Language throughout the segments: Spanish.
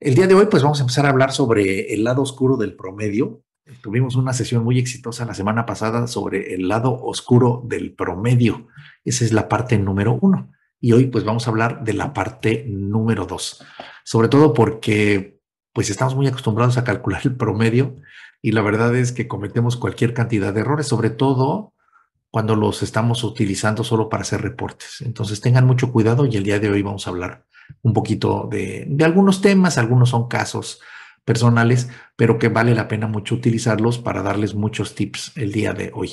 El día de hoy, pues vamos a empezar a hablar sobre el lado oscuro del promedio. Tuvimos una sesión muy exitosa la semana pasada sobre el lado oscuro del promedio. Esa es la parte número uno. Y hoy, pues vamos a hablar de la parte número dos. Sobre todo porque, pues estamos muy acostumbrados a calcular el promedio y la verdad es que cometemos cualquier cantidad de errores, sobre todo cuando los estamos utilizando solo para hacer reportes. Entonces tengan mucho cuidado y el día de hoy vamos a hablar un poquito de, algunos temas, algunos son casos personales, pero que vale la pena mucho utilizarlos para darles muchos tips el día de hoy.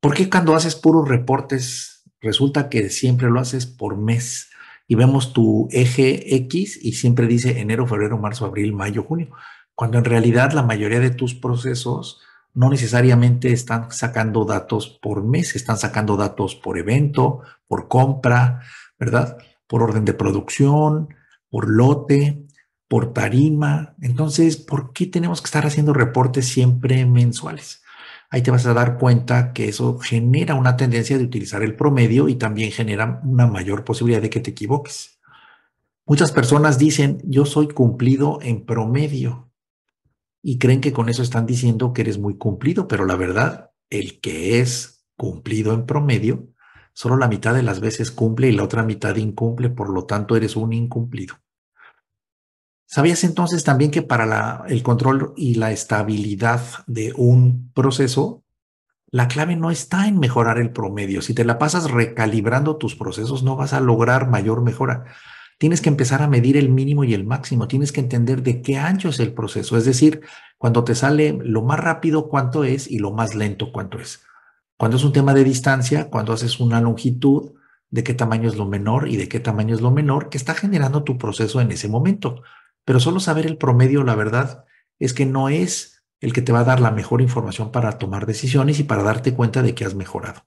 ¿Por qué cuando haces puros reportes resulta que siempre lo haces por mes? Y vemos tu eje X y siempre dice enero, febrero, marzo, abril, mayo, junio, cuando en realidad la mayoría de tus procesos no necesariamente están sacando datos por mes, están sacando datos por evento, por compra, ¿verdad? por orden de producción, por lote, por tarima. Entonces, ¿por qué tenemos que estar haciendo reportes siempre mensuales? Ahí te vas a dar cuenta que eso genera una tendencia de utilizar el promedio y también genera una mayor posibilidad de que te equivoques. Muchas personas dicen, yo soy cumplido en promedio y creen que con eso están diciendo que eres muy cumplido, pero la verdad, el que es cumplido en promedio Solo la mitad de las veces cumple y la otra mitad incumple, por lo tanto eres un incumplido. ¿Sabías entonces también que para el control y la estabilidad de un proceso, la clave no está en mejorar el promedio? Si te la pasas recalibrando tus procesos, no vas a lograr mayor mejora. Tienes que empezar a medir el mínimo y el máximo. Tienes que entender de qué ancho es el proceso. Es decir, cuando te sale lo más rápido cuánto es y lo más lento cuánto es. Cuando es un tema de distancia, cuando haces una longitud, de qué tamaño es lo menor y de qué tamaño es lo menor que está generando tu proceso en ese momento. Pero solo saber el promedio, la verdad, es que no es el que te va a dar la mejor información para tomar decisiones y para darte cuenta de que has mejorado.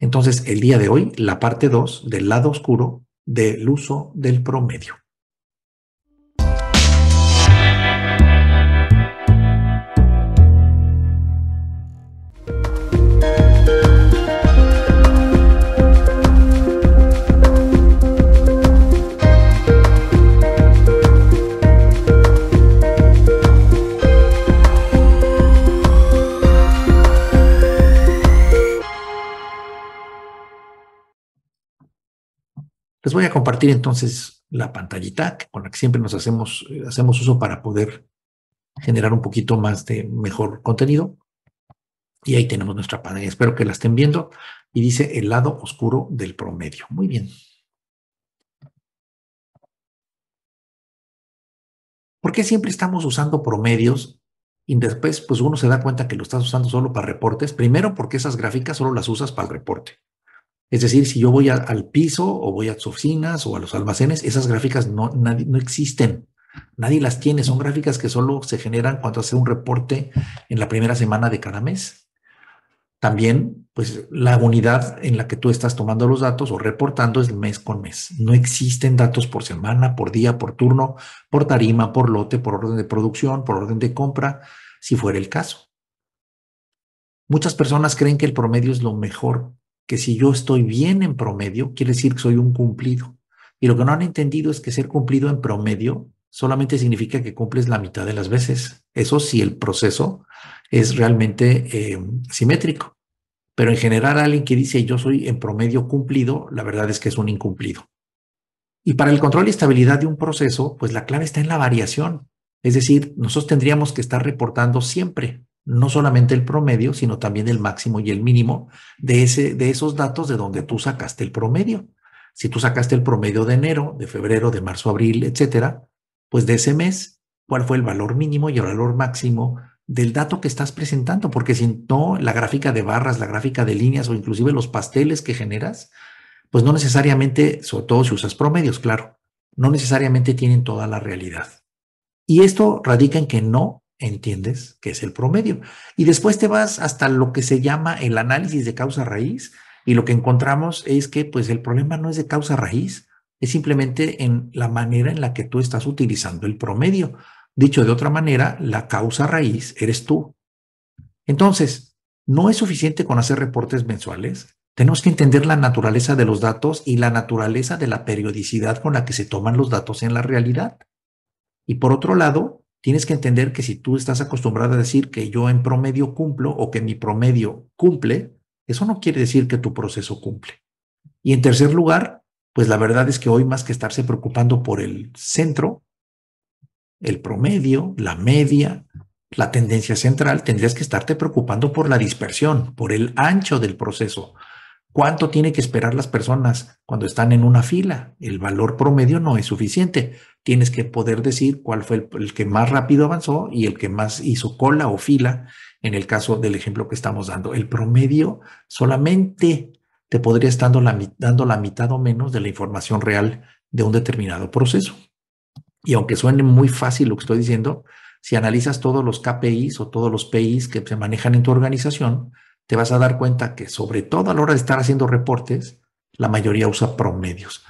Entonces, el día de hoy, la parte 2 del lado oscuro del uso del promedio. Les voy a compartir entonces la pantallita con la que siempre nos hacemos, eh, hacemos uso para poder generar un poquito más de mejor contenido. Y ahí tenemos nuestra pantalla. Espero que la estén viendo. Y dice el lado oscuro del promedio. Muy bien. ¿Por qué siempre estamos usando promedios y después pues uno se da cuenta que lo estás usando solo para reportes? Primero porque esas gráficas solo las usas para el reporte. Es decir, si yo voy al piso o voy a tus oficinas o a los almacenes, esas gráficas no, no existen. Nadie las tiene. Son gráficas que solo se generan cuando hace un reporte en la primera semana de cada mes. También, pues la unidad en la que tú estás tomando los datos o reportando es mes con mes. No existen datos por semana, por día, por turno, por tarima, por lote, por orden de producción, por orden de compra, si fuera el caso. Muchas personas creen que el promedio es lo mejor que si yo estoy bien en promedio, quiere decir que soy un cumplido. Y lo que no han entendido es que ser cumplido en promedio solamente significa que cumples la mitad de las veces. Eso si el proceso es realmente eh, simétrico. Pero en general alguien que dice yo soy en promedio cumplido, la verdad es que es un incumplido. Y para el control y estabilidad de un proceso, pues la clave está en la variación. Es decir, nosotros tendríamos que estar reportando siempre no solamente el promedio, sino también el máximo y el mínimo de, ese, de esos datos de donde tú sacaste el promedio. Si tú sacaste el promedio de enero, de febrero, de marzo, abril, etcétera, pues de ese mes, cuál fue el valor mínimo y el valor máximo del dato que estás presentando, porque si no, la gráfica de barras, la gráfica de líneas o inclusive los pasteles que generas, pues no necesariamente, sobre todo si usas promedios, claro, no necesariamente tienen toda la realidad. Y esto radica en que no ¿Entiendes? Que es el promedio. Y después te vas hasta lo que se llama el análisis de causa raíz y lo que encontramos es que pues el problema no es de causa raíz, es simplemente en la manera en la que tú estás utilizando el promedio. Dicho de otra manera, la causa raíz eres tú. Entonces, no es suficiente con hacer reportes mensuales. Tenemos que entender la naturaleza de los datos y la naturaleza de la periodicidad con la que se toman los datos en la realidad. Y por otro lado, tienes que entender que si tú estás acostumbrado a decir que yo en promedio cumplo o que mi promedio cumple, eso no quiere decir que tu proceso cumple. Y en tercer lugar, pues la verdad es que hoy más que estarse preocupando por el centro, el promedio, la media, la tendencia central, tendrías que estarte preocupando por la dispersión, por el ancho del proceso. ¿Cuánto tiene que esperar las personas cuando están en una fila? El valor promedio no es suficiente tienes que poder decir cuál fue el, que más rápido avanzó y el que más hizo cola o fila en el caso del ejemplo que estamos dando. El promedio solamente te podría estar la, dando la mitad o menos de la información real de un determinado proceso. Y aunque suene muy fácil lo que estoy diciendo, si analizas todos los KPIs o todos los PIs que se manejan en tu organización, te vas a dar cuenta que sobre todo a la hora de estar haciendo reportes, la mayoría usa promedios.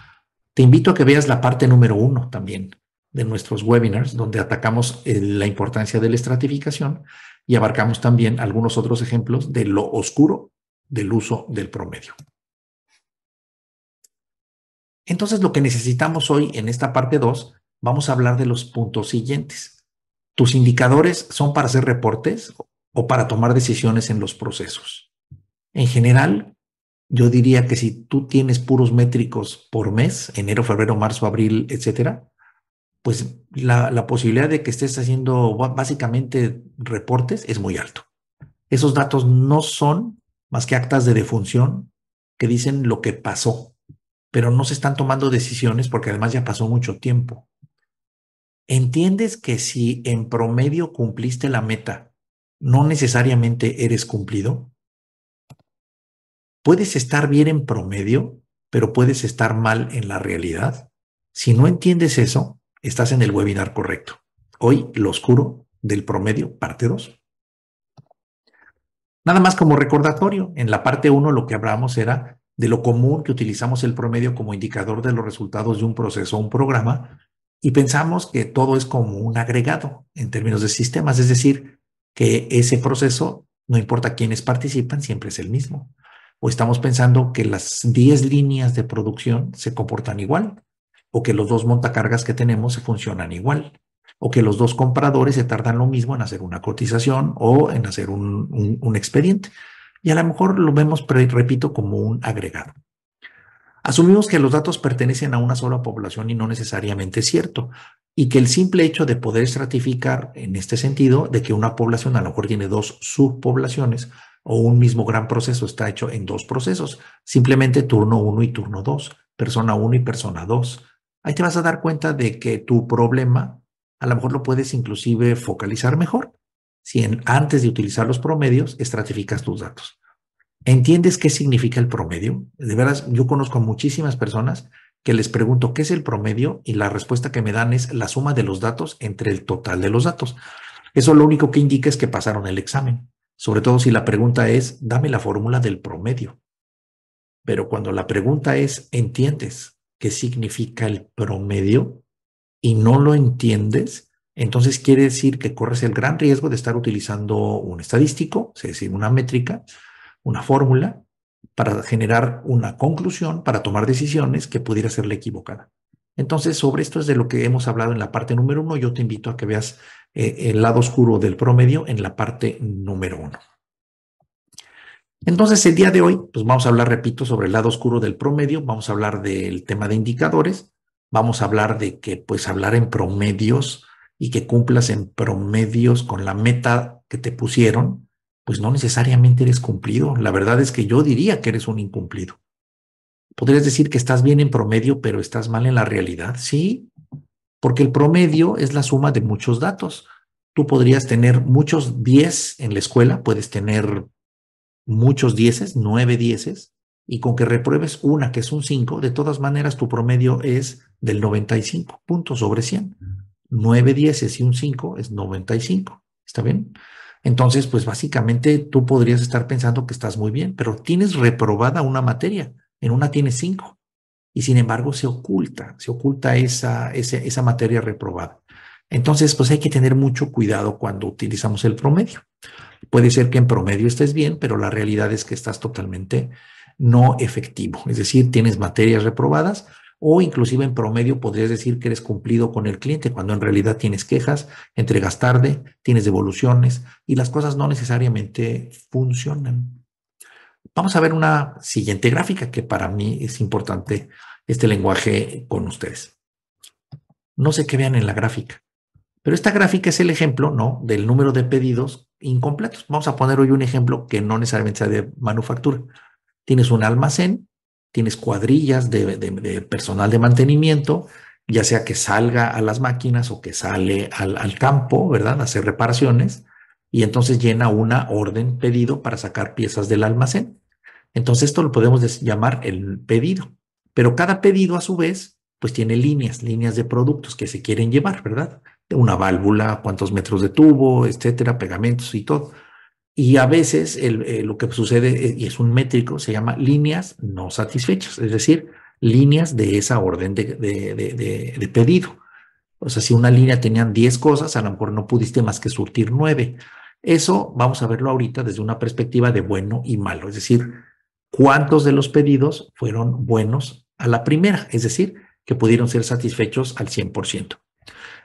Te invito a que veas la parte número uno también de nuestros webinars, donde atacamos eh, la importancia de la estratificación y abarcamos también algunos otros ejemplos de lo oscuro del uso del promedio. Entonces, lo que necesitamos hoy en esta parte dos, vamos a hablar de los puntos siguientes. Tus indicadores son para hacer reportes o para tomar decisiones en los procesos. En general, yo diría que si tú tienes puros métricos por mes, enero, febrero, marzo, abril, etcétera, pues la, la posibilidad de que estés haciendo básicamente reportes es muy alto. Esos datos no son más que actas de defunción que dicen lo que pasó, pero no se están tomando decisiones porque además ya pasó mucho tiempo. ¿Entiendes que si en promedio cumpliste la meta, no necesariamente eres cumplido? Puedes estar bien en promedio, pero puedes estar mal en la realidad. Si no entiendes eso, estás en el webinar correcto. Hoy, lo oscuro del promedio, parte 2. Nada más como recordatorio, en la parte 1 lo que hablamos era de lo común que utilizamos el promedio como indicador de los resultados de un proceso o un programa y pensamos que todo es como un agregado en términos de sistemas, es decir, que ese proceso, no importa quiénes participan, siempre es el mismo o estamos pensando que las 10 líneas de producción se comportan igual, o que los dos montacargas que tenemos se funcionan igual, o que los dos compradores se tardan lo mismo en hacer una cotización o en hacer un, un expediente. Y a lo mejor lo vemos, repito, como un agregado. Asumimos que los datos pertenecen a una sola población y no necesariamente es cierto, y que el simple hecho de poder estratificar en este sentido, de que una población a lo mejor tiene dos subpoblaciones, o un mismo gran proceso está hecho en dos procesos, simplemente turno uno y turno 2, persona 1 y persona 2. Ahí te vas a dar cuenta de que tu problema a lo mejor lo puedes inclusive focalizar mejor. Si antes de utilizar los promedios, estratificas tus datos. ¿Entiendes qué significa el promedio? De veras, yo conozco a muchísimas personas que les pregunto qué es el promedio y la respuesta que me dan es la suma de los datos entre el total de los datos. Eso lo único que indica es que pasaron el examen. Sobre todo si la pregunta es, dame la fórmula del promedio. Pero cuando la pregunta es, ¿entiendes qué significa el promedio? Y no lo entiendes, entonces quiere decir que corres el gran riesgo de estar utilizando un estadístico, es decir, una métrica, una fórmula, para generar una conclusión, para tomar decisiones que pudiera ser la equivocada. Entonces, sobre esto es de lo que hemos hablado en la parte número uno. Yo te invito a que veas eh, el lado oscuro del promedio en la parte número uno. Entonces, el día de hoy, pues vamos a hablar, repito, sobre el lado oscuro del promedio, vamos a hablar del tema de indicadores, vamos a hablar de que, pues, hablar en promedios y que cumplas en promedios con la meta que te pusieron, pues no necesariamente eres cumplido. La verdad es que yo diría que eres un incumplido. Podrías decir que estás bien en promedio, pero estás mal en la realidad. Sí, porque el promedio es la suma de muchos datos. Tú podrías tener muchos 10 en la escuela, puedes tener muchos dieces, nueve dieces, y con que repruebes una, que es un 5, de todas maneras tu promedio es del 95 puntos sobre 100. 9 mm. dieces y un 5 es 95. ¿Está bien? Entonces, pues básicamente tú podrías estar pensando que estás muy bien, pero tienes reprobada una materia. En una tienes 5 y sin embargo se oculta, se oculta esa, esa, materia reprobada. Entonces, pues hay que tener mucho cuidado cuando utilizamos el promedio. Puede ser que en promedio estés bien, pero la realidad es que estás totalmente no efectivo, es decir, tienes materias reprobadas o inclusive en promedio podrías decir que eres cumplido con el cliente cuando en realidad tienes quejas, entregas tarde, tienes devoluciones y las cosas no necesariamente funcionan. Vamos a ver una siguiente gráfica que para mí es importante este lenguaje con ustedes. No sé qué vean en la gráfica, pero esta gráfica es el ejemplo, ¿no? Del número de pedidos incompletos. Vamos a poner hoy un ejemplo que no necesariamente sea de manufactura. Tienes un almacén, tienes cuadrillas de, personal de mantenimiento, ya sea que salga a las máquinas o que sale al, campo, ¿verdad? hacer reparaciones y entonces llena una orden pedido para sacar piezas del almacén. Entonces esto lo podemos llamar el pedido. Pero cada pedido a su vez, pues tiene líneas, líneas de productos que se quieren llevar, ¿verdad? Una válvula, cuántos metros de tubo, etcétera, pegamentos y todo. Y a veces eh, lo que sucede, eh, y es un métrico, se llama líneas no satisfechas, es decir, líneas de esa orden de, pedido. O sea, si una línea tenían 10 cosas, a lo mejor no pudiste más que surtir 9. Eso vamos a verlo ahorita desde una perspectiva de bueno y malo, es decir, cuántos de los pedidos fueron buenos a la primera, es decir, que pudieron ser satisfechos al 100%.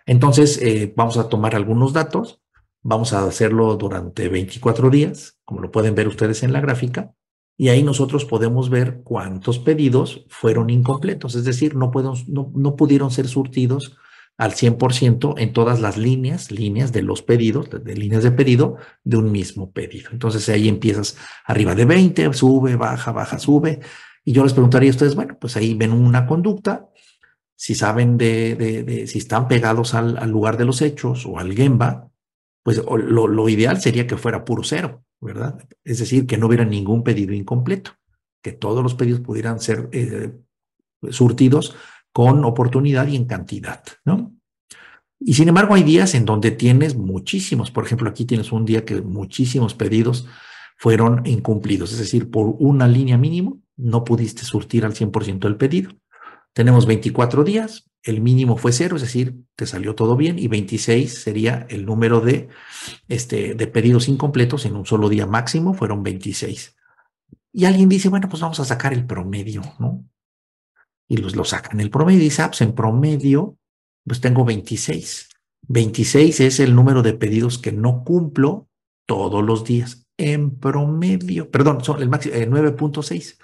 Entonces, eh, vamos a tomar algunos datos, vamos a hacerlo durante 24 días, como lo pueden ver ustedes en la gráfica, y ahí nosotros podemos ver cuántos pedidos fueron incompletos, es decir, no, no, no pudieron ser surtidos al 100% en todas las líneas, líneas de los pedidos, de líneas de pedido de un mismo pedido. Entonces ahí empiezas arriba de 20, sube, baja, baja, sube, y yo les preguntaría a ustedes, bueno, pues ahí ven una conducta, si saben de, si están pegados al, lugar de los hechos o al Gemba, pues lo, ideal sería que fuera puro cero, ¿verdad? Es decir, que no hubiera ningún pedido incompleto, que todos los pedidos pudieran ser eh, surtidos con oportunidad y en cantidad, ¿no? Y sin embargo, hay días en donde tienes muchísimos. Por ejemplo, aquí tienes un día que muchísimos pedidos fueron incumplidos, es decir, por una línea mínimo no pudiste surtir al 100% del pedido. Tenemos 24 días, el mínimo fue cero, es decir, te salió todo bien, y 26 sería el número de, este, de pedidos incompletos en un solo día máximo, fueron 26. Y alguien dice, bueno, pues vamos a sacar el promedio, ¿no? Y los lo sacan el promedio y dice, ah, pues en promedio, pues tengo 26. 26 es el número de pedidos que no cumplo todos los días, en promedio, perdón, son el máximo 9.6. Eh,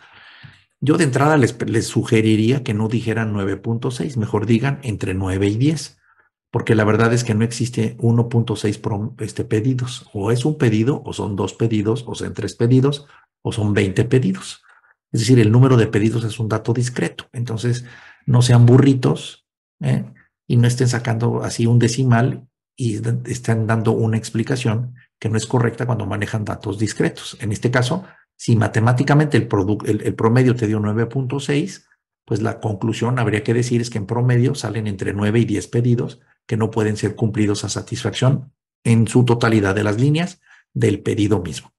Yo de entrada les, sugeriría que no dijeran 9.6, mejor digan entre 9 y 10, porque la verdad es que no existe 1.6 este, pedidos. O es un pedido, o son dos pedidos, o son tres pedidos, o son 20 pedidos. Es decir, el número de pedidos es un dato discreto. Entonces, no sean burritos ¿eh? y no estén sacando así un decimal y están dando una explicación que no es correcta cuando manejan datos discretos. En este caso, si matemáticamente el, promedio te dio 9.6, pues la conclusión habría que decir es que en promedio salen entre 9 y 10 pedidos que no pueden ser cumplidos a satisfacción en su totalidad de las líneas del pedido mismo.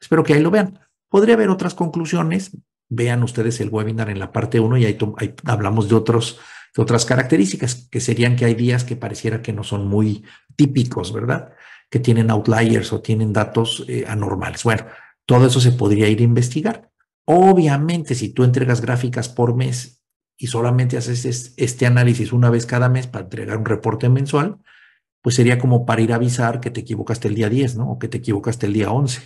Espero que ahí lo vean. Podría haber otras conclusiones. Vean ustedes el webinar en la parte 1 y ahí, hablamos de, otros, de otras características que serían que hay días que pareciera que no son muy típicos, ¿verdad? que tienen outliers o tienen datos eh, anormales. Bueno, todo eso se podría ir a investigar. Obviamente, si tú entregas gráficas por mes y solamente haces este análisis una vez cada mes para entregar un reporte mensual, pues sería como para ir a avisar que te equivocaste el día 10, ¿no? O que te equivocaste el día 11.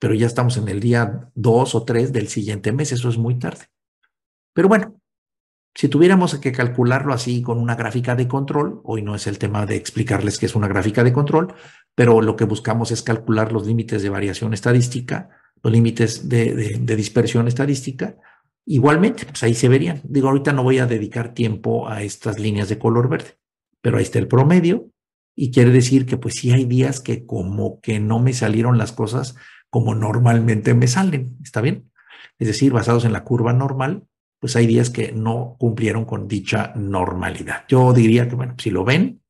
Pero ya estamos en el día 2 o 3 del siguiente mes, eso es muy tarde. Pero bueno, si tuviéramos que calcularlo así con una gráfica de control, hoy no es el tema de explicarles qué es una gráfica de control, pero lo que buscamos es calcular los límites de variación estadística, los límites de, dispersión estadística. Igualmente, pues ahí se verían. Digo, ahorita no voy a dedicar tiempo a estas líneas de color verde, pero ahí está el promedio y quiere decir que pues sí hay días que como que no me salieron las cosas como normalmente me salen, ¿está bien? Es decir, basados en la curva normal, pues hay días que no cumplieron con dicha normalidad. Yo diría que, bueno, si lo ven,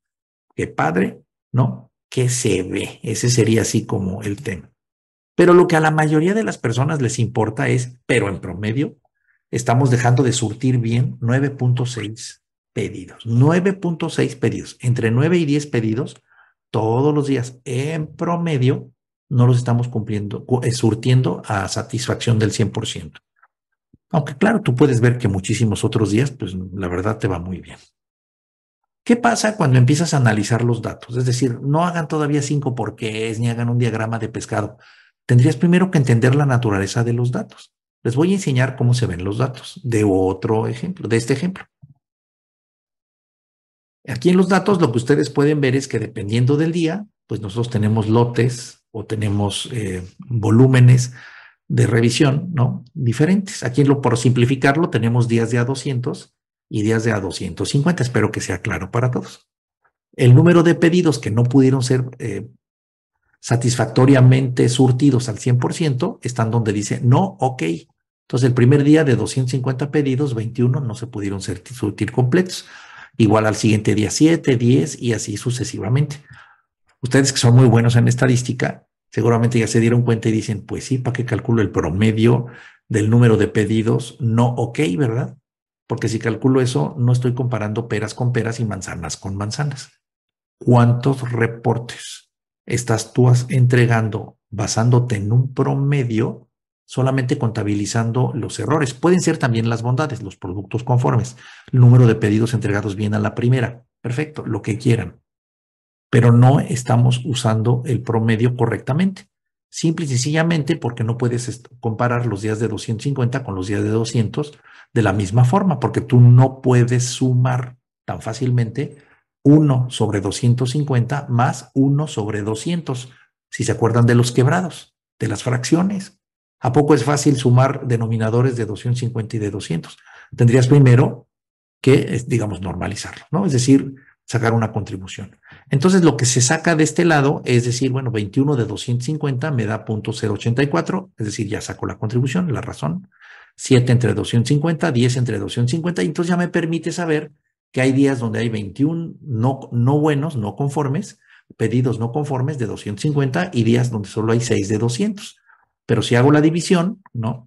qué padre, ¿no? ¿Qué se ve? Ese sería así como el tema. Pero lo que a la mayoría de las personas les importa es, pero en promedio, estamos dejando de surtir bien 9.6 pedidos. 9.6 pedidos. Entre 9 y 10 pedidos todos los días en promedio no los estamos cumpliendo, eh, surtiendo a satisfacción del 100%. Aunque claro, tú puedes ver que muchísimos otros días, pues la verdad te va muy bien. ¿Qué pasa cuando empiezas a analizar los datos? Es decir, no hagan todavía cinco porqués ni hagan un diagrama de pescado. Tendrías primero que entender la naturaleza de los datos. Les voy a enseñar cómo se ven los datos de otro ejemplo, de este ejemplo. Aquí en los datos lo que ustedes pueden ver es que dependiendo del día, pues nosotros tenemos lotes o tenemos eh, volúmenes de revisión, ¿no? Diferentes. Aquí, lo, por simplificarlo, tenemos días de A200 y días de A250. Espero que sea claro para todos. El número de pedidos que no pudieron ser eh, satisfactoriamente surtidos al 100% están donde dice no, ok. Entonces, el primer día de 250 pedidos, 21 no se pudieron surtir completos. Igual al siguiente día 7, 10 y así sucesivamente. Ustedes que son muy buenos en estadística, seguramente ya se dieron cuenta y dicen, pues sí, ¿para qué calculo el promedio del número de pedidos? No, ok, ¿verdad? Porque si calculo eso, no estoy comparando peras con peras y manzanas con manzanas. ¿Cuántos reportes estás tú entregando basándote en un promedio, solamente contabilizando los errores? Pueden ser también las bondades, los productos conformes, número de pedidos entregados bien a la primera, perfecto, lo que quieran pero no estamos usando el promedio correctamente. Simple y sencillamente porque no puedes comparar los días de 250 con los días de 200 de la misma forma, porque tú no puedes sumar tan fácilmente 1 sobre 250 más 1 sobre 200, si se acuerdan de los quebrados, de las fracciones. ¿A poco es fácil sumar denominadores de 250 y de 200? Tendrías primero que, digamos, normalizarlo, ¿no? Es decir, sacar una contribución. Entonces, lo que se saca de este lado es decir, bueno, 21 de 250 me da 0.084, es decir, ya saco la contribución, la razón. 7 entre 250, 10 entre 250, y entonces ya me permite saber que hay días donde hay 21 no, no buenos, no conformes, pedidos no conformes de 250 y días donde solo hay 6 de 200. Pero si hago la división, ¿no?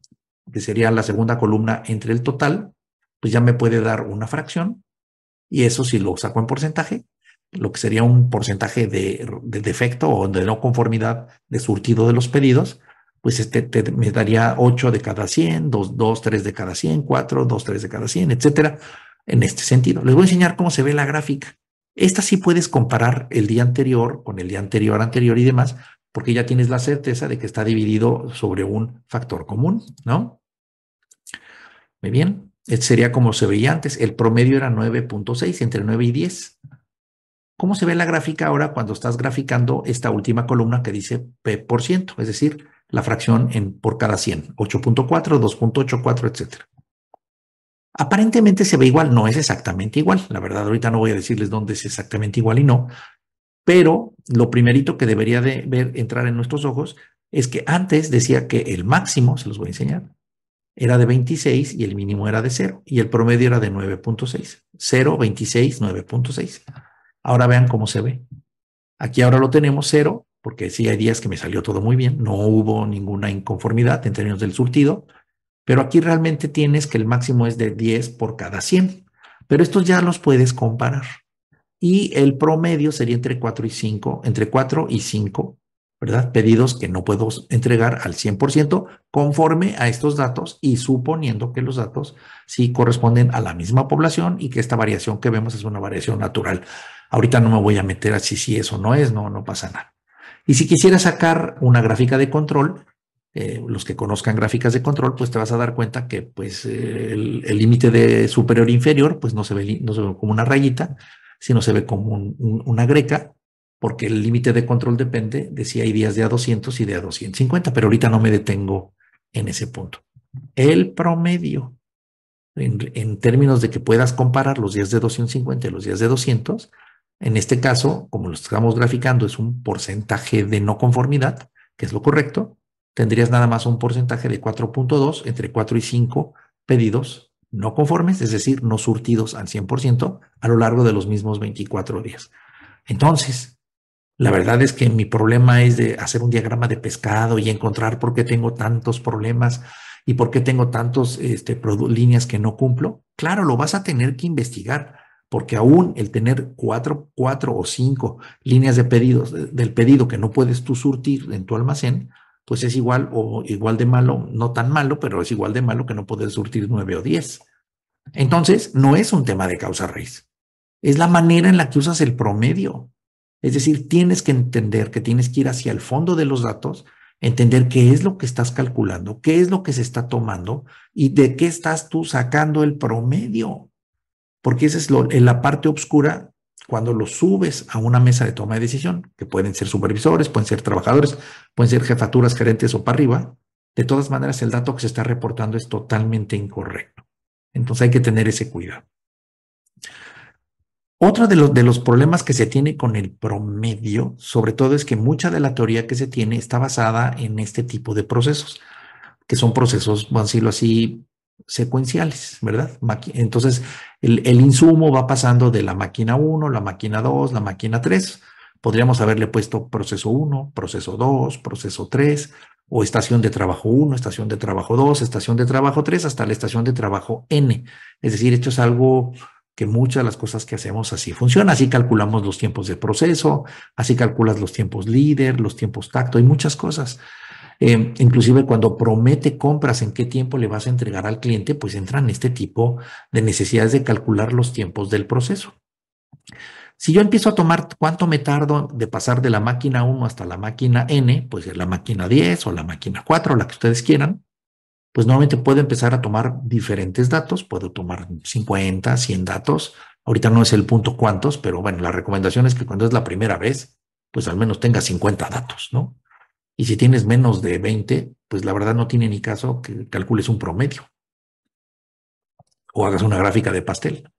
Que sería la segunda columna entre el total, pues ya me puede dar una fracción y eso si lo saco en porcentaje, lo que sería un porcentaje de, defecto o de no conformidad de surtido de los pedidos, pues este, me daría 8 de cada 100, 2, 2, 3 de cada 100, 4, 2, 3 de cada 100, etcétera, en este sentido. Les voy a enseñar cómo se ve la gráfica. Esta sí puedes comparar el día anterior con el día anterior, anterior y demás, porque ya tienes la certeza de que está dividido sobre un factor común, ¿no? Muy bien. Este sería como se veía antes. El promedio era 9.6, entre 9 y 10. ¿Cómo se ve la gráfica ahora cuando estás graficando esta última columna que dice P por ciento? Es decir, la fracción en, por cada 100, 8.4, 2.84, etcétera. Aparentemente se ve igual, no es exactamente igual. La verdad, ahorita no voy a decirles dónde es exactamente igual y no, pero lo primerito que debería de ver entrar en nuestros ojos es que antes decía que el máximo, se los voy a enseñar, era de 26 y el mínimo era de 0 y el promedio era de 9.6. 0, 26, 9.6. Ahora vean cómo se ve. Aquí ahora lo tenemos cero, porque sí hay días que me salió todo muy bien, no hubo ninguna inconformidad en términos del surtido, pero aquí realmente tienes que el máximo es de 10 por cada 100, pero estos ya los puedes comparar. Y el promedio sería entre 4 y 5, entre 4 y 5 ¿verdad? Pedidos que no puedo entregar al 100% conforme a estos datos y suponiendo que los datos sí corresponden a la misma población y que esta variación que vemos es una variación natural. Ahorita no me voy a meter a si sí eso no es, no, no pasa nada. Y si quisiera sacar una gráfica de control, eh, los que conozcan gráficas de control, pues te vas a dar cuenta que pues eh, el límite de superior e inferior pues no se ve, como una rayita, sino se ve como una greca porque el límite de control depende de si hay días de a 200 y de a 250, pero ahorita no me detengo en ese punto. El promedio, en, términos de que puedas comparar los días de 250 y los días de 200, en este caso, como lo estamos graficando, es un porcentaje de no conformidad, que es lo correcto, tendrías nada más un porcentaje de 4.2 entre 4 y 5 pedidos no conformes, es decir, no surtidos al 100% a lo largo de los mismos 24 días. Entonces, la verdad es que mi problema es de hacer un diagrama de pescado y encontrar por qué tengo tantos problemas y por qué tengo tantas este, líneas que no cumplo. Claro, lo vas a tener que investigar, porque aún el tener cuatro, cuatro o cinco líneas de pedidos del pedido que no puedes tú surtir en tu almacén, pues es igual o igual de malo, no tan malo, pero es igual de malo que no puedes surtir nueve o diez. Entonces, no es un tema de causa raíz. Es la manera en la que usas el promedio. Es decir, tienes que entender que tienes que ir hacia el fondo de los datos, entender qué es lo que estás calculando, qué es lo que se está tomando y de qué estás tú sacando el promedio. Porque esa es lo, en la parte oscura cuando lo subes a una mesa de toma de decisión, que pueden ser supervisores, pueden ser trabajadores, pueden ser jefaturas, gerentes o para arriba. De todas maneras, el dato que se está reportando es totalmente incorrecto. Entonces hay que tener ese cuidado. Otro de, los, de los problemas que se tiene con el promedio, sobre todo, es que mucha de la teoría que se tiene está basada en este tipo de procesos, que son procesos, vamos a decirlo así, secuenciales, ¿verdad? Entonces, el, el insumo va pasando de la máquina 1, la máquina 2, la máquina 3. Podríamos haberle puesto proceso 1, proceso 2, proceso 3, o estación de trabajo 1, estación de trabajo 2, estación de trabajo 3, hasta la estación de trabajo N. Es decir, esto es algo que muchas de las cosas que hacemos así funcionan. Así calculamos los tiempos de proceso, así calculas los tiempos líder, los tiempos tacto, y muchas cosas. Em, inclusive cuando promete compras, en qué tiempo le vas a entregar al cliente, pues entran este tipo de necesidades de calcular los tiempos del proceso. Si yo empiezo a tomar cuánto me tardo de pasar de la máquina 1 hasta la máquina N, pues es la máquina 10 o la máquina 4, la que ustedes quieran, pues normalmente puedo empezar a tomar diferentes datos, puedo tomar 50, 100 datos, ahorita no es el punto cuántos, pero bueno, la recomendación es que cuando es la primera vez, pues al menos tenga 50 datos, ¿no? Y si tienes menos de 20, pues la verdad no tiene ni caso que calcules un promedio o hagas una gráfica de pastel.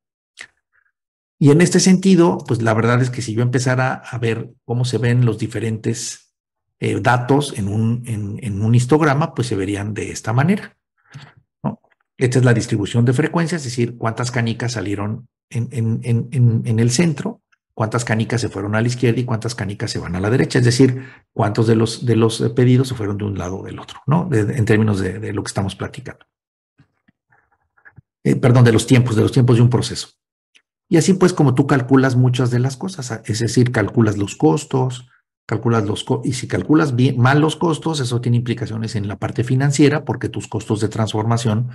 Y en este sentido, pues la verdad es que si yo empezara a ver cómo se ven los diferentes eh, datos en un, en, un, histograma, pues se verían de esta manera. Esta es la distribución de frecuencias, es decir, cuántas canicas salieron en, en, el centro, cuántas canicas se fueron a la izquierda y cuántas canicas se van a la derecha, es decir, cuántos de los, de los eh, pedidos se fueron de un lado o del otro, ¿no? en términos de, lo que estamos platicando. Eh, perdón, de los tiempos, de los tiempos de un proceso. Y así pues como tú calculas muchas de las cosas, es decir, calculas los costos, calculas los y si calculas bien, mal los costos, eso tiene implicaciones en la parte financiera porque tus costos de transformación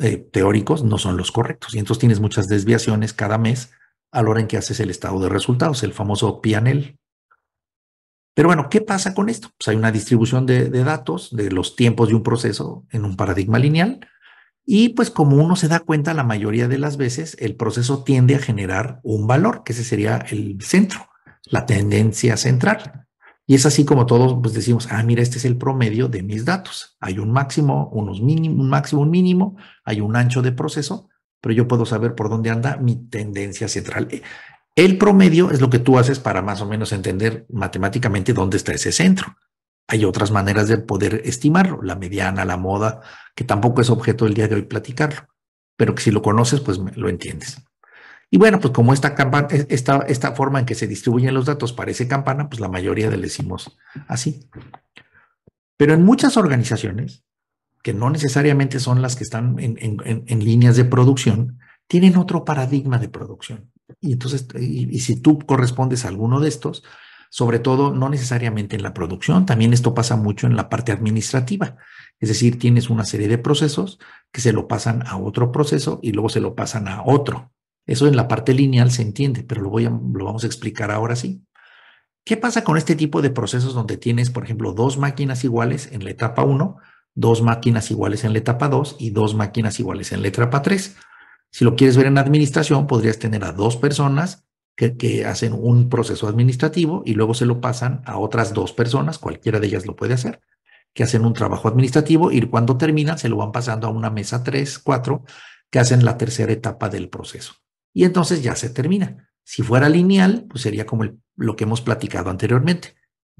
eh, teóricos no son los correctos y entonces tienes muchas desviaciones cada mes a la hora en que haces el estado de resultados, el famoso P&L. Pero bueno, ¿qué pasa con esto? Pues hay una distribución de, de datos de los tiempos de un proceso en un paradigma lineal y pues como uno se da cuenta la mayoría de las veces el proceso tiende a generar un valor, que ese sería el centro, la tendencia central. Y es así como todos pues, decimos, ah, mira, este es el promedio de mis datos. Hay un máximo, unos mínimo, un máximo, un mínimo, hay un ancho de proceso, pero yo puedo saber por dónde anda mi tendencia central. Eh, el promedio es lo que tú haces para más o menos entender matemáticamente dónde está ese centro. Hay otras maneras de poder estimarlo, la mediana, la moda, que tampoco es objeto del día de hoy platicarlo, pero que si lo conoces, pues lo entiendes. Y bueno, pues como e, esta, forma en que se distribuyen los datos parece campana, pues la mayoría le decimos así. Pero en muchas organizaciones, que no necesariamente son las que están en, líneas de producción, tienen otro paradigma de producción. Y entonces, y si tú correspondes a alguno de estos, sobre todo no necesariamente en la producción, también esto pasa mucho en la parte administrativa, es decir, tienes una serie de procesos que se lo pasan a otro proceso y luego se lo pasan a otro. Eso en la parte lineal se entiende, pero lo, voy lo vamos a explicar ahora sí. ¿Qué pasa con este tipo de procesos donde tienes, por ejemplo, dos máquinas iguales en la etapa 1, dos máquinas iguales en la etapa 2 y dos máquinas iguales en la etapa 3? Si lo quieres ver en administración, podrías tener a dos personas que, hacen un proceso administrativo y luego se lo pasan a otras dos personas, cualquiera de ellas lo puede hacer, que hacen un trabajo administrativo y cuando terminan se lo van pasando a una mesa 3, 4, que hacen la tercera etapa del proceso y entonces ya se termina. Si fuera lineal, pues sería como lo que hemos platicado anteriormente.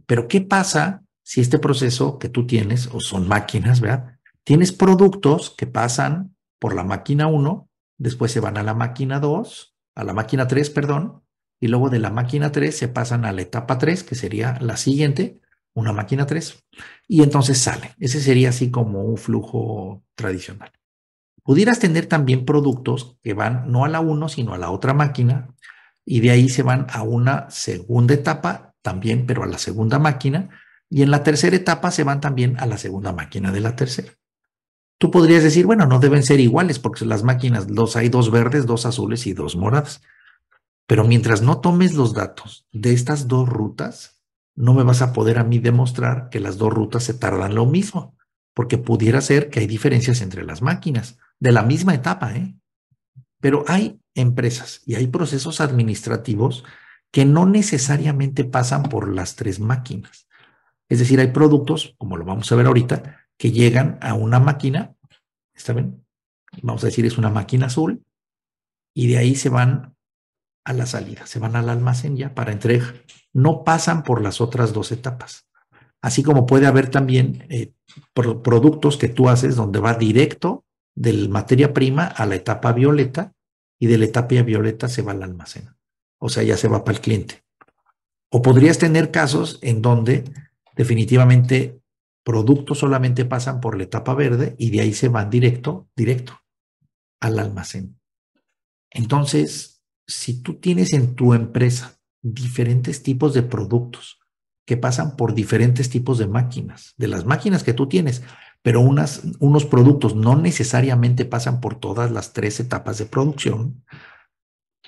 Pero ¿qué pasa si este proceso que tú tienes, o son máquinas, ¿verdad? Tienes productos que pasan por la máquina 1, después se van a la máquina 2, a la máquina 3, perdón, y luego de la máquina 3 se pasan a la etapa 3, que sería la siguiente, una máquina 3, y entonces sale. Ese sería así como un flujo tradicional. Pudieras tener también productos que van no a la uno, sino a la otra máquina, y de ahí se van a una segunda etapa también, pero a la segunda máquina, y en la tercera etapa se van también a la segunda máquina de la tercera. Tú podrías decir, bueno, no deben ser iguales porque las máquinas, dos, hay dos verdes, dos azules y dos moradas. Pero mientras no tomes los datos de estas dos rutas, no me vas a poder a mí demostrar que las dos rutas se tardan lo mismo, porque pudiera ser que hay diferencias entre las máquinas de la misma etapa, ¿eh? Pero hay empresas y hay procesos administrativos que no necesariamente pasan por las tres máquinas. Es decir, hay productos, como lo vamos a ver ahorita, que llegan a una máquina, ¿está bien? Vamos a decir, es una máquina azul, y de ahí se van a la salida, se van al almacén ya para entrega. No pasan por las otras dos etapas. Así como puede haber también eh, productos que tú haces donde va directo del materia prima a la etapa violeta y de la etapa violeta se va al almacén. O sea, ya se va para el cliente. O podrías tener casos en donde definitivamente productos solamente pasan por la etapa verde y de ahí se van directo, directo al almacén. Entonces, si tú tienes en tu empresa diferentes tipos de productos que pasan por diferentes tipos de máquinas, de las máquinas que tú tienes, pero unos productos no necesariamente pasan por todas las tres etapas de producción,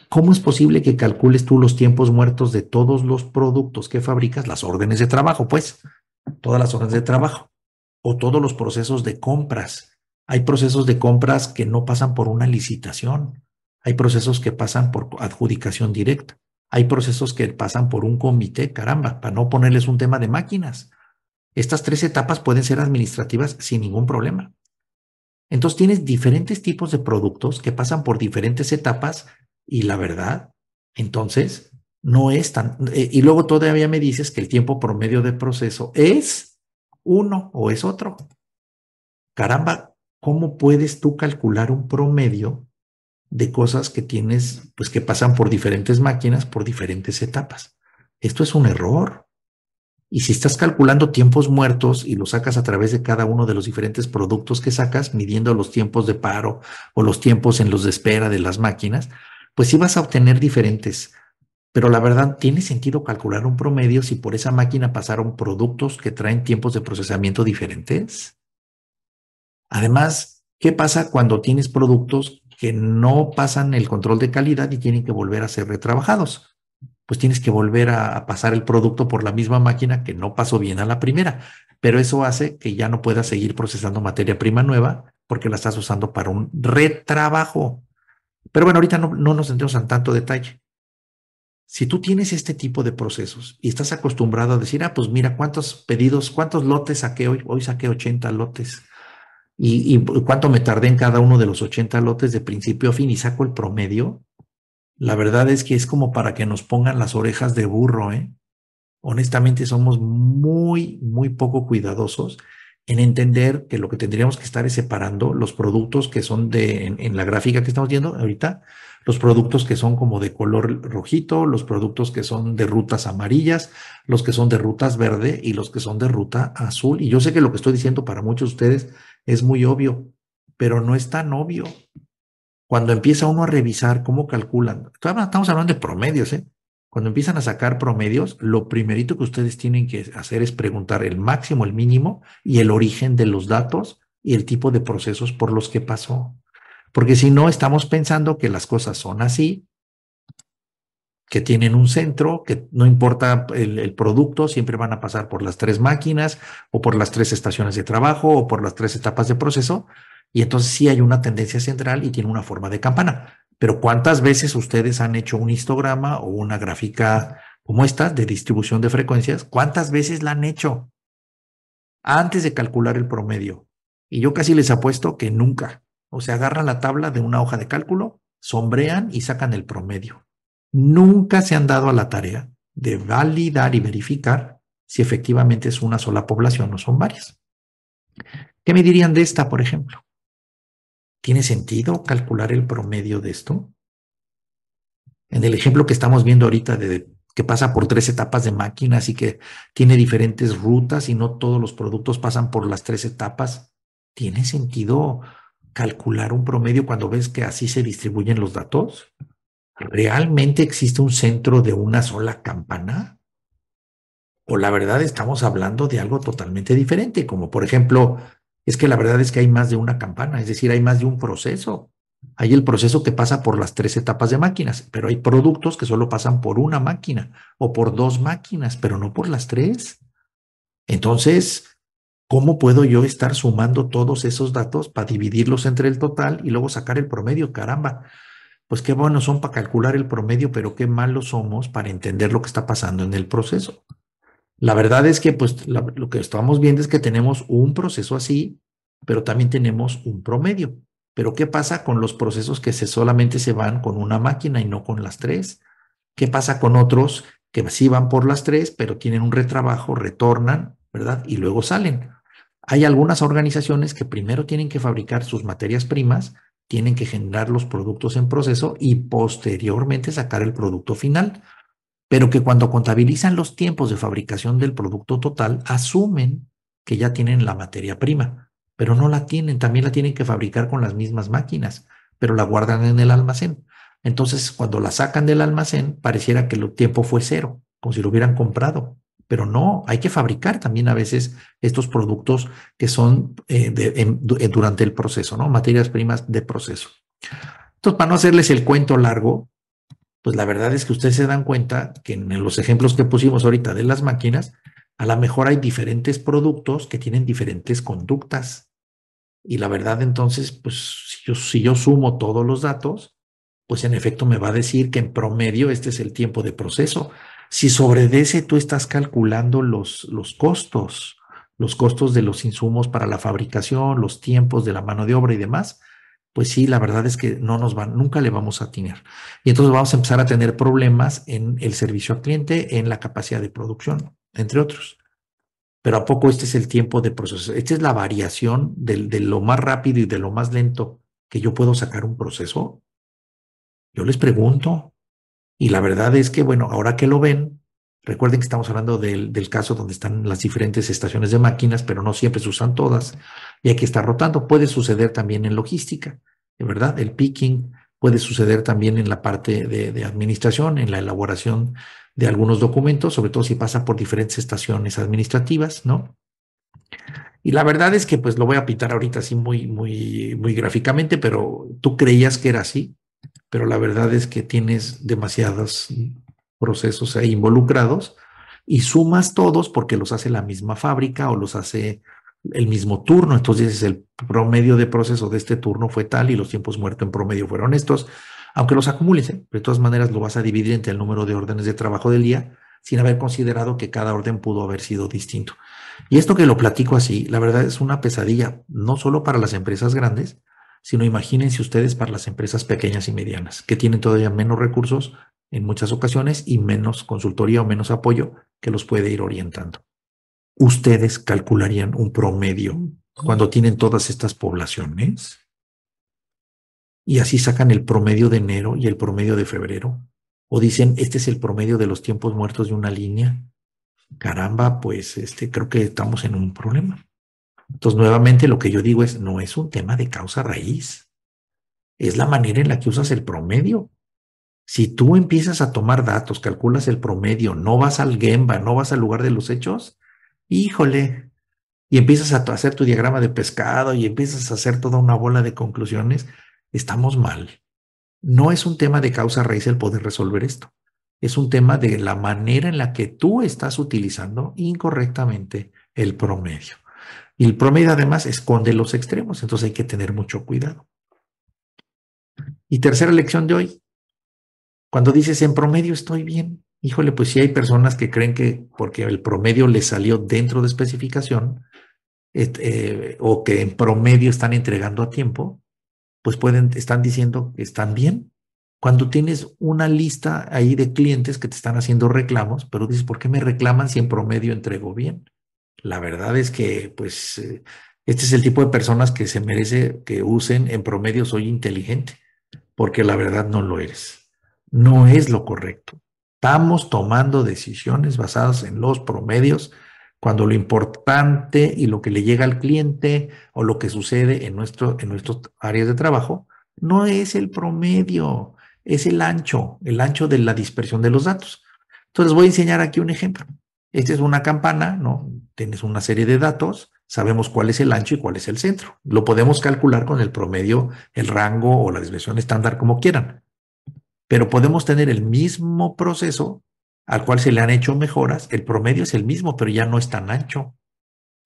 ¿cómo es posible que calcules tú los tiempos muertos de todos los productos que fabricas, las órdenes de trabajo, pues, todas las órdenes de trabajo o todos los procesos de compras? Hay procesos de compras que no pasan por una licitación, hay procesos que pasan por adjudicación directa, hay procesos que pasan por un comité, caramba, para no ponerles un tema de máquinas. Estas tres etapas pueden ser administrativas sin ningún problema. Entonces tienes diferentes tipos de productos que pasan por diferentes etapas y la verdad, entonces, no es tan... Eh, y luego todavía me dices que el tiempo promedio de proceso es uno o es otro. Caramba, ¿cómo puedes tú calcular un promedio de cosas que tienes, pues que pasan por diferentes máquinas, por diferentes etapas? Esto es un error. Y si estás calculando tiempos muertos y los sacas a través de cada uno de los diferentes productos que sacas, midiendo los tiempos de paro o los tiempos en los de espera de las máquinas, pues sí vas a obtener diferentes. Pero la verdad, tiene sentido calcular un promedio si por esa máquina pasaron productos que traen tiempos de procesamiento diferentes. Además, ¿qué pasa cuando tienes productos que no pasan el control de calidad y tienen que volver a ser retrabajados? pues tienes que volver a, pasar el producto por la misma máquina que no pasó bien a la primera. Pero eso hace que ya no puedas seguir procesando materia prima nueva porque la estás usando para un retrabajo. Pero bueno, ahorita no, nos entremos en tanto detalle. Si tú tienes este tipo de procesos y estás acostumbrado a decir, ah, pues mira, cuántos pedidos, cuántos lotes saqué hoy, hoy saqué 80 lotes. y cuánto me tardé en cada uno de los 80 lotes de principio a fin y saco el promedio, la verdad es que es como para que nos pongan las orejas de burro, ¿eh? Honestamente somos muy, muy poco cuidadosos en entender que lo que tendríamos que estar es separando los productos que son de, en, la gráfica que estamos viendo ahorita, los productos que son como de color rojito, los productos que son de rutas amarillas, los que son de rutas verde y los que son de ruta azul. Y yo sé que lo que estoy diciendo para muchos de ustedes es muy obvio, pero no es tan obvio cuando empieza uno a revisar cómo calculan, estamos hablando de promedios, ¿eh? Cuando empiezan a sacar promedios, lo primerito que ustedes tienen que hacer es preguntar el máximo, el mínimo y el origen de los datos y el tipo de procesos por los que pasó. Porque si no, estamos pensando que las cosas son así, que tienen un centro, que no importa el, el, producto, siempre van a pasar por las tres máquinas o por las tres estaciones de trabajo o por las tres etapas de proceso, y entonces sí hay una tendencia central y tiene una forma de campana. Pero ¿cuántas veces ustedes han hecho un histograma o una gráfica como esta de distribución de frecuencias? ¿Cuántas veces la han hecho antes de calcular el promedio? Y yo casi les apuesto que nunca. O sea, agarran la tabla de una hoja de cálculo, sombrean y sacan el promedio. Nunca se han dado a la tarea de validar y verificar si efectivamente es una sola población o son varias. ¿Qué me dirían de esta, por ejemplo? ¿Tiene sentido calcular el promedio de esto? En el ejemplo que estamos viendo ahorita de que pasa por tres etapas de máquinas y que tiene diferentes rutas y no todos los productos pasan por las tres etapas, ¿tiene sentido calcular un promedio cuando ves que así se distribuyen los datos? ¿Realmente existe un centro de una sola campana? ¿O la verdad estamos hablando de algo totalmente diferente? Como por ejemplo, es que la verdad es que hay más de una campana, es decir, hay más de un proceso. Hay el proceso que pasa por las tres etapas de máquinas, pero hay productos que solo pasan por una máquina o por dos máquinas, pero no por las tres. Entonces, ¿cómo puedo yo estar sumando todos esos datos para dividirlos entre el total y luego sacar el promedio? Caramba, pues qué buenos son para calcular el promedio, pero qué malos somos para entender lo que está pasando en el proceso. La verdad es que pues lo que estamos viendo es que tenemos un proceso así, pero también tenemos un promedio. Pero ¿qué pasa con los procesos que se solamente se van con una máquina y no con las tres? ¿Qué pasa con otros que sí van por las tres, pero tienen un retrabajo, retornan, ¿verdad? Y luego salen. Hay algunas organizaciones que primero tienen que fabricar sus materias primas, tienen que generar los productos en proceso y posteriormente sacar el producto final pero que cuando contabilizan los tiempos de fabricación del producto total, asumen que ya tienen la materia prima, pero no la tienen, también la tienen que fabricar con las mismas máquinas, pero la guardan en el almacén. Entonces, cuando la sacan del almacén, pareciera que el tiempo fue cero, como si lo hubieran comprado, pero no, hay que fabricar también a veces estos productos que son eh, eh, durante el proceso, ¿no? Materias primas de proceso. Entonces, para no hacerles el cuento largo, pues la verdad es que ustedes se dan cuenta que en los ejemplos que pusimos ahorita de las máquinas, a lo mejor hay diferentes productos que tienen diferentes conductas. Y la verdad entonces, pues si yo, sumo todos los datos, pues en efecto me va a decir que en promedio este es el tiempo de proceso. Si sobre DC tú estás calculando los, los costos, los costos de los insumos para la fabricación, los tiempos de la mano de obra y demás, pues sí, la verdad es que no nos van, nunca le vamos a atinar. Y entonces vamos a empezar a tener problemas en el servicio al cliente, en la capacidad de producción, entre otros. Pero ¿a poco este es el tiempo de proceso? Esta es la variación de, lo más rápido y de lo más lento que yo puedo sacar un proceso. Yo les pregunto, y la verdad es que, bueno, ahora que lo ven, recuerden que estamos hablando del, del, caso donde están las diferentes estaciones de máquinas, pero no siempre se usan todas y hay que estar rotando. Puede suceder también en logística, ¿verdad? El picking puede suceder también en la parte de, administración, en la elaboración de algunos documentos, sobre todo si pasa por diferentes estaciones administrativas, ¿no? Y la verdad es que pues lo voy a pintar ahorita así muy, muy, muy gráficamente, pero tú creías que era así, pero la verdad es que tienes demasiados procesos ahí involucrados y sumas todos porque los hace la misma fábrica o los hace el mismo turno, entonces el promedio de proceso de este turno fue tal y los tiempos muertos en promedio fueron estos, aunque los acumules, ¿eh? de todas maneras lo vas a dividir entre el número de órdenes de trabajo del día sin haber considerado que cada orden pudo haber sido distinto. Y esto que lo platico así, la verdad es una pesadilla, no solo para las empresas grandes, sino imagínense ustedes para las empresas pequeñas y medianas, que tienen todavía menos recursos en muchas ocasiones y menos consultoría o menos apoyo que los puede ir orientando ustedes calcularían un promedio cuando tienen todas estas poblaciones. Y así sacan el promedio de enero y el promedio de febrero. O dicen, este es el promedio de los tiempos muertos de una línea. Caramba, pues este, creo que estamos en un problema. Entonces, nuevamente lo que yo digo es, no es un tema de causa raíz. Es la manera en la que usas el promedio. Si tú empiezas a tomar datos, calculas el promedio, no vas al Gemba, no vas al lugar de los hechos, híjole, y empiezas a hacer tu diagrama de pescado y empiezas a hacer toda una bola de conclusiones, estamos mal. No es un tema de causa raíz el poder resolver esto. Es un tema de la manera en la que tú estás utilizando incorrectamente el promedio. Y el promedio además esconde los extremos, entonces hay que tener mucho cuidado. Y tercera lección de hoy, cuando dices en promedio estoy bien, híjole, pues si hay personas que creen que porque el promedio les salió dentro de especificación eh, o que en promedio están entregando a tiempo, pues pueden, están diciendo que están bien. Cuando tienes una lista ahí de clientes que te están haciendo reclamos, pero dices, ¿por qué me reclaman si en promedio entrego bien? La verdad es que, pues, eh, este es el tipo de personas que se merece que usen en promedio soy inteligente, porque la verdad no lo eres. No es lo correcto. Estamos tomando decisiones basadas en los promedios cuando lo importante y lo que le llega al cliente o lo que sucede en, nuestro, en nuestras áreas de trabajo no es el promedio, es el ancho, el ancho de la dispersión de los datos. Entonces voy a enseñar aquí un ejemplo. Esta es una campana, ¿no? Tienes una serie de datos, sabemos cuál es el ancho y cuál es el centro. Lo podemos calcular con el promedio, el rango o la dispersión estándar como quieran pero podemos tener el mismo proceso al cual se le han hecho mejoras, el promedio es el mismo, pero ya no es tan ancho.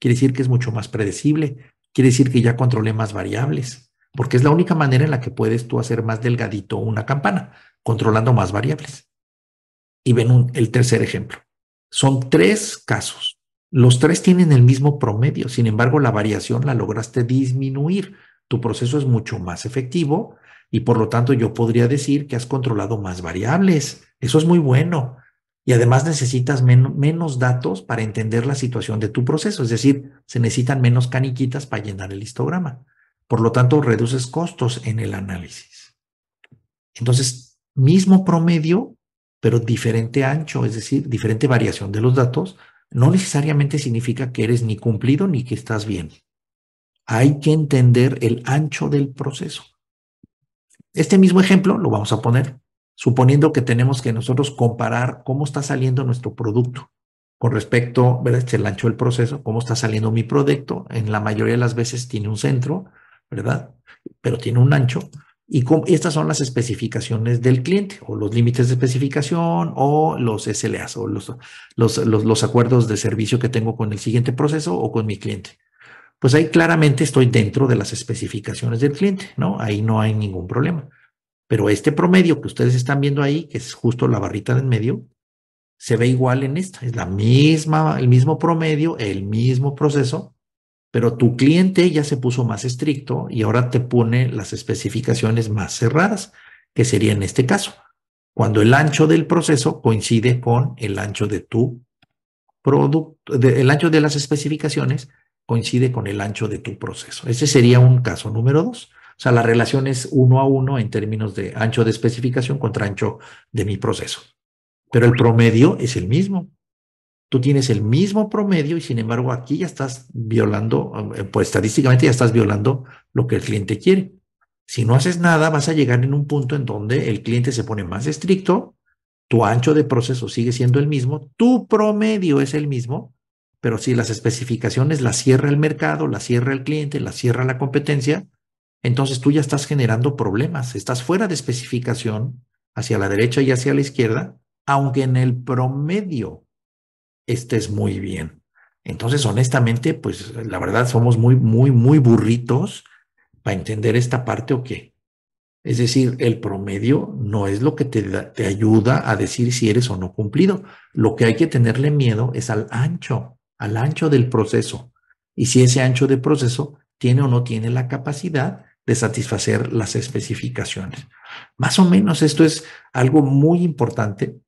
Quiere decir que es mucho más predecible, quiere decir que ya controlé más variables, porque es la única manera en la que puedes tú hacer más delgadito una campana, controlando más variables. Y ven el tercer ejemplo. Son tres casos. Los tres tienen el mismo promedio, sin embargo la variación la lograste disminuir. Tu proceso es mucho más efectivo y por lo tanto yo podría decir que has controlado más variables. Eso es muy bueno. Y además necesitas menos datos para entender la situación de tu proceso, es decir, se necesitan menos caniquitas para llenar el histograma. Por lo tanto, reduces costos en el análisis. Entonces, mismo promedio, pero diferente ancho, es decir, diferente variación de los datos, no necesariamente significa que eres ni cumplido ni que estás bien. Hay que entender el ancho del proceso. Este mismo ejemplo lo vamos a poner, suponiendo que tenemos que nosotros comparar cómo está saliendo nuestro producto con respecto, ¿verdad? Se ancho del proceso, cómo está saliendo mi producto. En la mayoría de las veces tiene un centro, ¿verdad? Pero tiene un ancho. Y estas son las especificaciones del cliente, o los límites de especificación, o los SLAs, o los, los, los acuerdos de servicio que tengo con el siguiente proceso o con mi cliente pues ahí claramente estoy dentro de las especificaciones del cliente, ¿no? Ahí no hay ningún problema. Pero este promedio que ustedes están viendo ahí, que es justo la barrita de en medio, se ve igual en esta. Es la misma, el mismo promedio, el mismo proceso, pero tu cliente ya se puso más estricto y ahora te pone las especificaciones más cerradas, que sería en este caso, cuando el ancho del proceso coincide con el ancho de tu producto, el ancho de las especificaciones coincide con el ancho de tu proceso. Ese sería un caso número dos. O sea, la relación es uno a uno en términos de ancho de especificación contra ancho de mi proceso. Pero el promedio es el mismo. Tú tienes el mismo promedio y sin embargo aquí ya estás violando, eh, pues estadísticamente ya estás violando lo que el cliente quiere. Si no haces nada, vas a llegar en un punto en donde el cliente se pone más estricto, tu ancho de proceso sigue siendo el mismo, tu promedio es el mismo, pero si las especificaciones las cierra el mercado, las cierra el cliente, las cierra la competencia, entonces tú ya estás generando problemas, estás fuera de especificación hacia la derecha y hacia la izquierda, aunque en el promedio estés muy bien. Entonces, honestamente, pues la verdad somos muy, muy, muy burritos para entender esta parte o qué. Es decir, el promedio no es lo que te, te ayuda a decir si eres o no cumplido. Lo que hay que tenerle miedo es al ancho al ancho del proceso y si ese ancho de proceso tiene o no tiene la capacidad de satisfacer las especificaciones. Más o menos esto es algo muy importante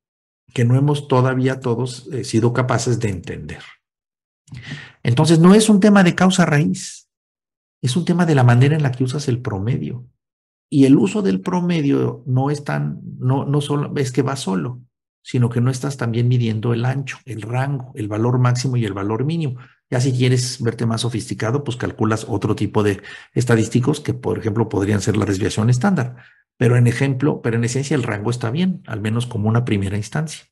que no hemos todavía todos eh, sido capaces de entender. Entonces, no es un tema de causa raíz, es un tema de la manera en la que usas el promedio. Y el uso del promedio no es tan, no, no solo, es que va solo, sino que no estás también midiendo el ancho, el rango, el valor máximo y el valor mínimo. Ya si quieres verte más sofisticado, pues calculas otro tipo de estadísticos que, por ejemplo, podrían ser la desviación estándar. Pero en ejemplo, pero en esencia el rango está bien, al menos como una primera instancia.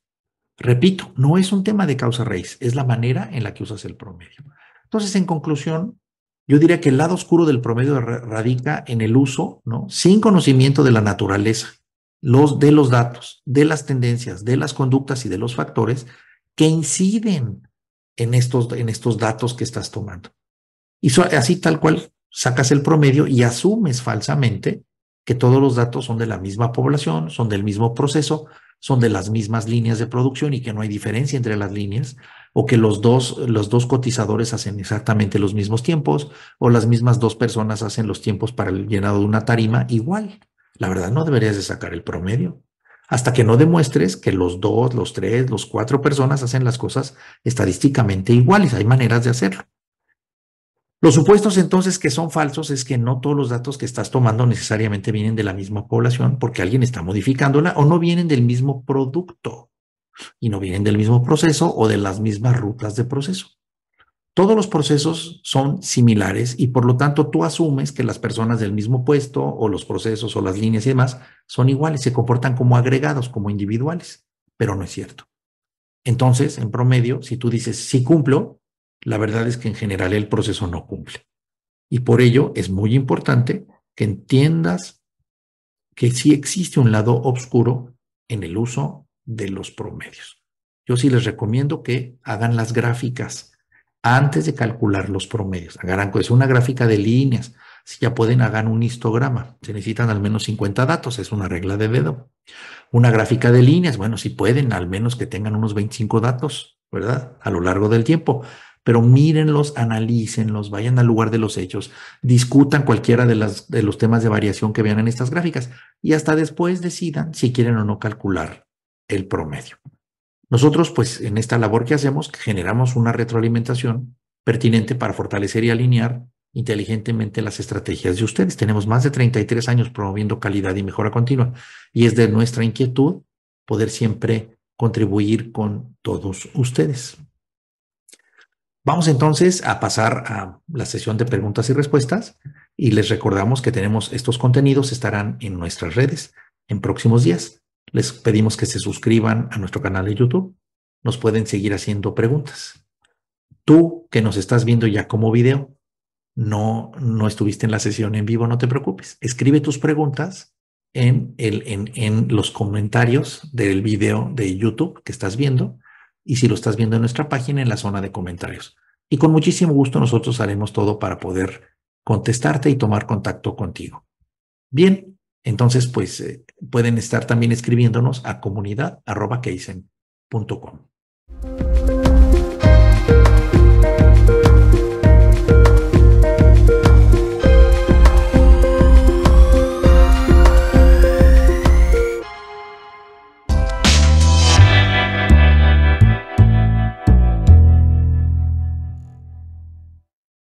Repito, no es un tema de causa raíz, es la manera en la que usas el promedio. Entonces, en conclusión, yo diría que el lado oscuro del promedio radica en el uso, ¿no? Sin conocimiento de la naturaleza los, de los datos, de las tendencias, de las conductas y de los factores que inciden en estos, en estos datos que estás tomando. Y así tal cual sacas el promedio y asumes falsamente que todos los datos son de la misma población, son del mismo proceso, son de las mismas líneas de producción y que no hay diferencia entre las líneas, o que los dos, los dos cotizadores hacen exactamente los mismos tiempos, o las mismas dos personas hacen los tiempos para el llenado de una tarima igual. La verdad no deberías de sacar el promedio hasta que no demuestres que los dos, los tres, los cuatro personas hacen las cosas estadísticamente iguales. Hay maneras de hacerlo. Los supuestos entonces que son falsos es que no todos los datos que estás tomando necesariamente vienen de la misma población porque alguien está modificándola o no vienen del mismo producto y no vienen del mismo proceso o de las mismas rutas de proceso. Todos los procesos son similares y por lo tanto tú asumes que las personas del mismo puesto o los procesos o las líneas y demás son iguales, se comportan como agregados, como individuales, pero no es cierto. Entonces, en promedio, si tú dices sí cumplo, la verdad es que en general el proceso no cumple. Y por ello es muy importante que entiendas que sí existe un lado oscuro en el uso de los promedios. Yo sí les recomiendo que hagan las gráficas antes de calcular los promedios. Hagan es una gráfica de líneas. Si ya pueden, hagan un histograma. Se necesitan al menos 50 datos, es una regla de dedo. Una gráfica de líneas, bueno, si pueden, al menos que tengan unos 25 datos, ¿verdad? A lo largo del tiempo. Pero mírenlos, analícenlos, vayan al lugar de los hechos, discutan cualquiera de, las, de los temas de variación que vean en estas gráficas y hasta después decidan si quieren o no calcular el promedio. Nosotros, pues, en esta labor que hacemos, generamos una retroalimentación pertinente para fortalecer y alinear inteligentemente las estrategias de ustedes. Tenemos más de 33 años promoviendo calidad y mejora continua y es de nuestra inquietud poder siempre contribuir con todos ustedes. Vamos entonces a pasar a la sesión de preguntas y respuestas y les recordamos que tenemos estos contenidos, estarán en nuestras redes en próximos días. Les pedimos que se suscriban a nuestro canal de YouTube. Nos pueden seguir haciendo preguntas. Tú que nos estás viendo ya como video, no, no estuviste en la sesión en vivo, no te preocupes. Escribe tus preguntas en, el, en, en los comentarios del video de YouTube que estás viendo y si lo estás viendo en nuestra página, en la zona de comentarios. Y con muchísimo gusto nosotros haremos todo para poder contestarte y tomar contacto contigo. Bien, entonces, pues eh, pueden estar también escribiéndonos a comunidad.keisen.com.